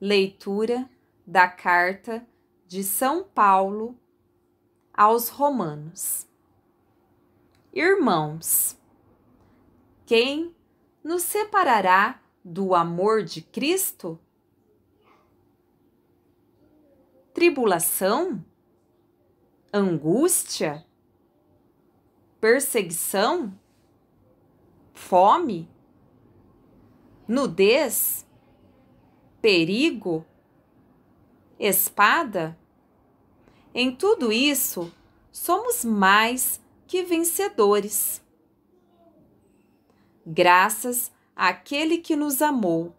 leitura da carta de São Paulo aos Romanos. Irmãos, quem nos separará do amor de Cristo? Tribulação? Angústia? Perseguição? Fome? Nudez? perigo, espada? Em tudo isso, somos mais que vencedores. Graças àquele que nos amou.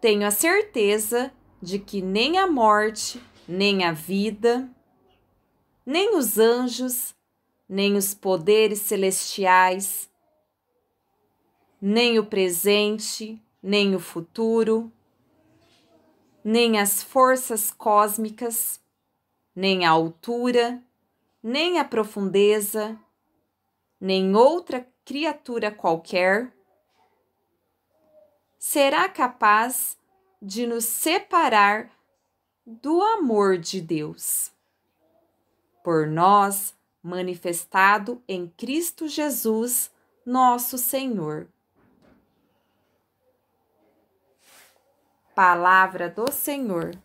Tenho a certeza de que nem a morte, nem a vida, nem os anjos, nem os poderes celestiais, nem o presente, nem o futuro, nem as forças cósmicas, nem a altura, nem a profundeza, nem outra criatura qualquer será capaz de nos separar do amor de Deus. Por nós, manifestado em Cristo Jesus, nosso Senhor. Palavra do Senhor.